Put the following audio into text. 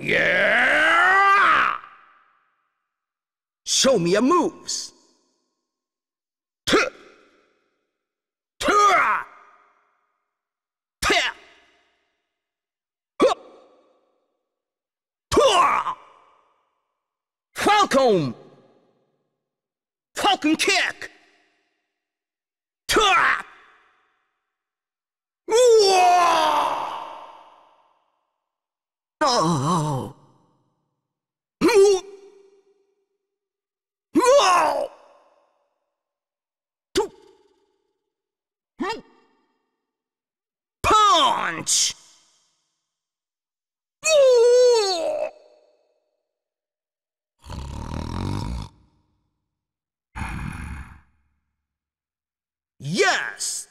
Yeah! Show me your moves. Falcon! Falcon kick! Tua! Oh. Punch! yes!